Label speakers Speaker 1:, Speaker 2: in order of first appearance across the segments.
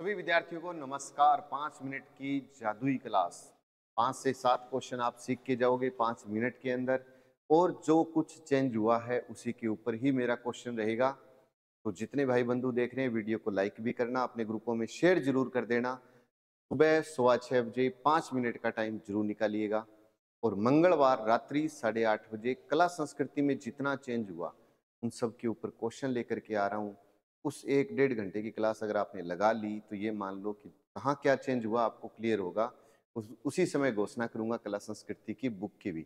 Speaker 1: सभी विद्यार्थियों को नमस्कार पाँच मिनट की जादुई क्लास पाँच से सात क्वेश्चन आप सीख के जाओगे पाँच मिनट के अंदर और जो कुछ चेंज हुआ है उसी के ऊपर ही मेरा क्वेश्चन रहेगा तो जितने भाई बंधु देख रहे हैं वीडियो को लाइक भी करना अपने ग्रुपों में शेयर जरूर कर देना सुबह सुबह छः बजे पाँच मिनट का टाइम जरूर निकालिएगा और मंगलवार रात्रि साढ़े आठ बजे कला संस्कृति में जितना चेंज हुआ उन सब के ऊपर क्वेश्चन लेकर के आ रहा हूँ उस एक डेढ़ घंटे की क्लास अगर आपने लगा ली तो ये मान लो कि कहाँ क्या चेंज हुआ आपको क्लियर होगा उस उसी समय घोषणा करूँगा कला संस्कृति की बुक की भी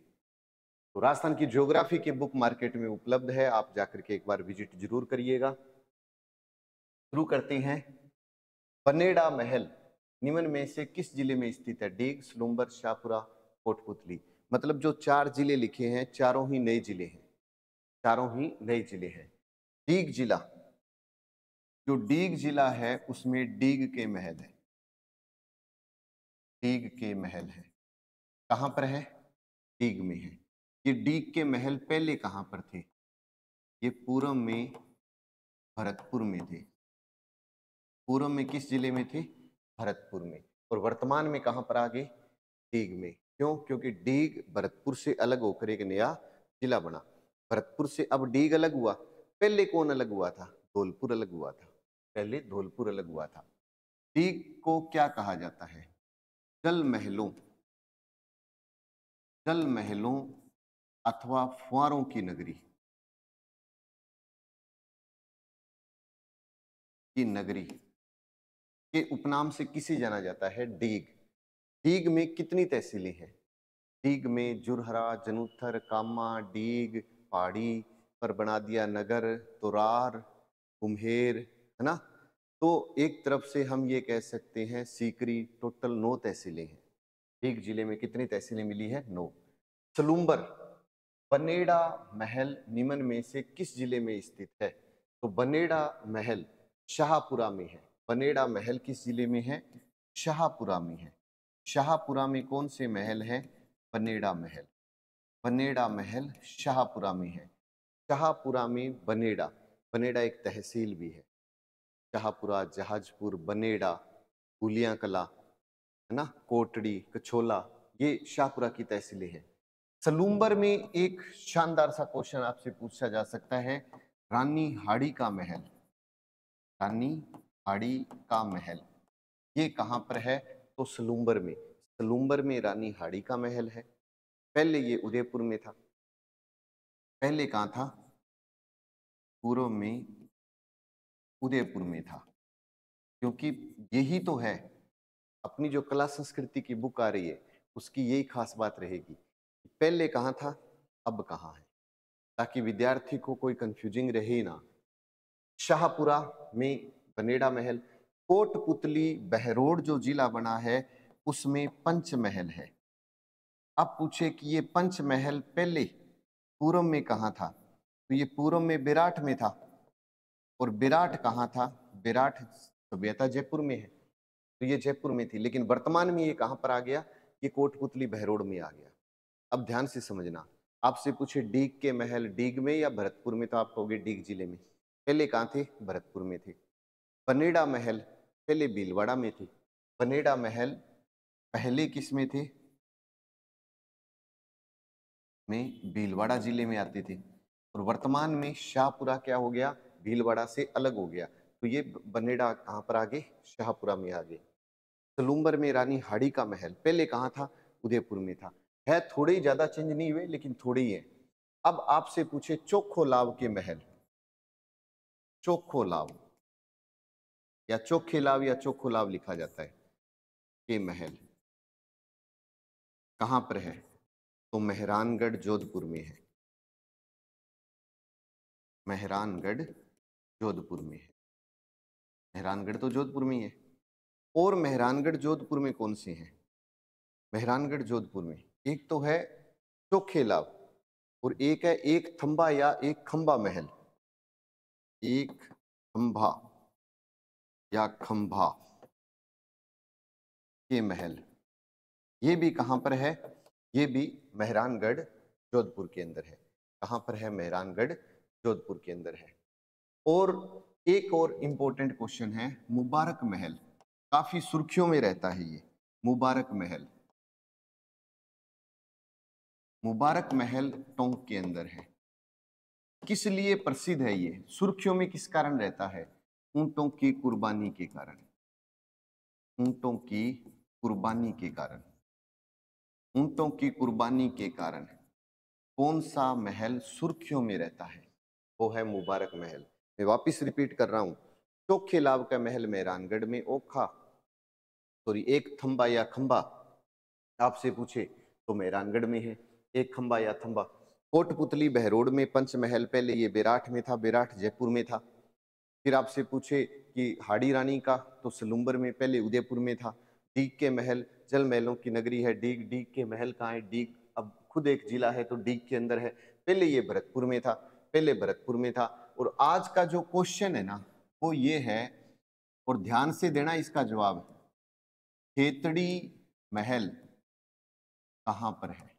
Speaker 1: तो राजस्थान की ज्योग्राफी की बुक मार्केट में उपलब्ध है आप जाकर के एक बार विजिट जरूर करिएगा शुरू करते हैं पनेड़ा महल निम्न में से किस जिले में स्थित है डीग सलूम्बर शाहपुरा कोटपुतली मतलब जो चार जिले लिखे हैं चारों ही नए जिले हैं चारों ही
Speaker 2: नए जिले हैं डीग जिला जो डीग जिला है उसमें डीग के महल है डीग के महल है कहाँ पर है डीग में है ये डीग के महल पहले कहाँ पर थे
Speaker 1: ये पूरब में भरतपुर में थे पूरब में किस जिले में थे भरतपुर में और वर्तमान में कहाँ पर आ गए डीग में क्यों क्योंकि डीग भरतपुर से अलग होकर एक नया जिला बना भरतपुर से अब डीग अलग हुआ पहले कौन अलग हुआ था धौलपुर अलग हुआ था पहले धौलपुर अलग हुआ था
Speaker 2: डीग को क्या कहा जाता है जल महलों जल महलों अथवा फुआरों की नगरी की नगरी के उपनाम से किसे जाना जाता है डीग डीग में कितनी तहसीलें हैं
Speaker 1: डीग में जुरहरा जनुथर कामा डीग पहाड़ी पर बना दिया नगर तुरार कुम्हेर है ना तो एक तरफ से हम ये कह सकते हैं सीकरी टोटल नौ तहसीलें हैं एक जिले में कितनी तहसीलें मिली है नौ सलूम्बर बनेड़ा महल निमन में से किस जिले में स्थित है तो बनेड़ा महल शाहपुरा में है बनेड़ा महल किस जिले में है शाहपुरा में है शाहपुरा में कौन से महल हैं बनेड़ा महल बनेड़ा महल शाहपुरा में है शाहपुरा में बनेड़ा बनेड़ा एक तहसील भी है शाहपुरा जहाजपुर बनेड़ा गुलिया कला है ना कोटड़ी कछोला ये शाहपुरा की तहसीलें हैं सलूम्बर में एक शानदार सा क्वेश्चन आपसे पूछा जा सकता है रानी हाड़ी का महल रानी हाड़ी का महल ये कहाँ पर है तो सलूम्बर में सलूम्बर में रानी हाड़ी का महल
Speaker 2: है पहले ये उदयपुर में था पहले कहाँ था पूर्व में उदयपुर में था क्योंकि
Speaker 1: यही तो है अपनी जो कला संस्कृति की बुक आ रही है उसकी यही खास बात रहेगी पहले कहाँ था अब कहाँ है ताकि विद्यार्थी को कोई कंफ्यूजिंग रहे ना शाहपुरा में बनेड़ा महल कोटपुतली बहरोड जो जिला बना है उसमें पंच महल है अब पूछे कि ये पंच महल पहले पूर्व में कहाँ था तो ये पूर्व में विराट में था और विराट कहाँ था विराट सभ्यता तो जयपुर में है तो ये जयपुर में थी लेकिन वर्तमान में ये कहाँ पर आ गया ये कोटपुतली बहरोड में आ गया अब ध्यान से समझना आपसे पूछे डीग के महल डीग में या भरतपुर में तो आप कहोगे डीग जिले में पहले कहाँ थे भरतपुर में थे पनेडा महल पहले भीलवाड़ा में थे पनेडा महल पहले किस में थे में भीलवाड़ा जिले में आते थे और वर्तमान में शाहपुरा क्या हो गया भीलवाड़ा से अलग हो गया तो ये बनेड़ा कहाँ पर आ गए शाहपुरा में आ गए सलूम्बर में रानी हाड़ी का महल पहले कहाँ था उदयपुर में था है थोड़े ही ज़्यादा चेंज नहीं हुए लेकिन थोड़े ही है अब आपसे पूछे चोखो लाव के महल
Speaker 2: चोखो लाव या चोखे लाव या चोखो लाव लिखा जाता है के महल कहां पर है तो मेहरानगढ़ जोधपुर में है मेहरानगढ़ जोधपुर में है मेहरानगढ़ तो जोधपुर में ही है
Speaker 1: और मेहरानगढ़ जोधपुर में कौन से हैं मेहरानगढ़ जोधपुर में एक तो है चोखे लाभ और एक है एक थम्बा या एक खम्बा महल
Speaker 2: एक खम्भा या खम्भा के महल ये भी कहाँ पर है
Speaker 1: ये भी मेहरानगढ़ जोधपुर के अंदर है कहाँ पर है मेहरानगढ़ जोधपुर के अंदर है और एक और इम्पोर्टेंट क्वेश्चन है मुबारक महल
Speaker 2: काफ़ी सुर्खियों में रहता है ये मुबारक महल मुबारक महल टोंक के अंदर है किस लिए
Speaker 1: प्रसिद्ध है ये सुर्खियों में किस कारण रहता है ऊंटों की कुर्बानी के कारण ऊंटों की कुर्बानी के कारण ऊंटों की कुर्बानी के कारण कौन सा महल सुर्खियों में रहता है वो है मुबारक महल मैं वापस रिपीट कर रहा हूँ चौखे लाभ का महल मेहरानगढ़ में ओखा सॉरी एक थम्बा या खम्बा आपसे पूछे तो मेहरानगढ़ में है एक खम्बा या थम्बा कोटपुतली बहरोड में पंचमहल पहले ये बेराठ में था बेराठ जयपुर में था फिर आपसे पूछे कि हाड़ी रानी का तो सलुम्बर में पहले उदयपुर में था डीग के महल जल महलों की नगरी है डीग डीग के महल कहाँ है डीग अब खुद एक जिला है तो डीग के अंदर है पहले ये भरतपुर में था पहले भरतपुर में था और आज का जो क्वेश्चन है ना वो ये है और ध्यान से देना इसका
Speaker 2: जवाब है खेतड़ी महल कहाँ पर है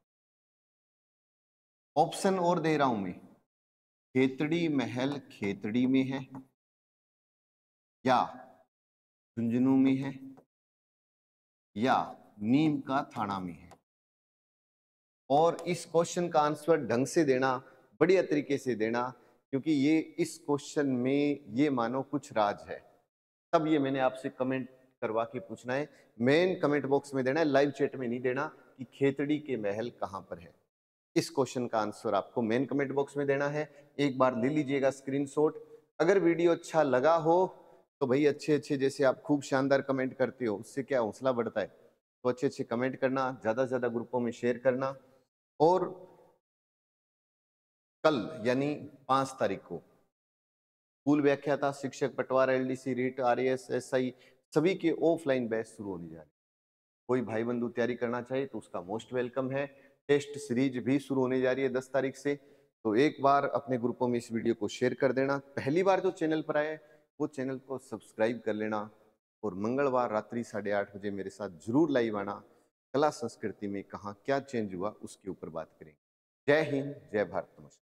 Speaker 2: ऑप्शन और दे रहा हूं मैं खेतड़ी महल खेतड़ी में है या झुंझुनू में है या नीम का थाना में है
Speaker 1: और इस क्वेश्चन का आंसर ढंग से देना बढ़िया तरीके से देना क्योंकि ये इस क्वेश्चन में ये मानो कुछ राज है तब ये मैंने आपसे कमेंट करवा के पूछना है मेन कमेंट बॉक्स में देना है लाइव चैट में नहीं देना कि खेतड़ी के महल कहाँ पर है इस क्वेश्चन का आंसर आपको मेन कमेंट बॉक्स में देना है एक बार ले लीजिएगा स्क्रीन अगर वीडियो अच्छा लगा हो तो भाई अच्छे अच्छे जैसे आप खूब शानदार कमेंट करते हो उससे क्या हौसला बढ़ता है तो अच्छे अच्छे कमेंट करना ज़्यादा से ज़्यादा ग्रुपों में शेयर करना और कल यानी पांच तारीख को स्कूल था शिक्षक पटवार एलडीसी रीट आरएएस एसआई सभी के ऑफलाइन बैच शुरू होने जा रहे हैं कोई भाई बंधु तैयारी करना चाहिए तो उसका मोस्ट वेलकम है टेस्ट सीरीज भी शुरू होने जा रही है दस तारीख से तो एक बार अपने ग्रुपों में इस वीडियो को शेयर कर देना पहली बार जो चैनल पर आए वो चैनल को सब्सक्राइब कर लेना और मंगलवार रात्रि साढ़े आठ बजे मेरे साथ जरूर लाइव आना कला संस्कृति में कहाँ क्या चेंज
Speaker 2: हुआ उसके ऊपर बात करेंगे जय हिंद जय भारत नमस्कार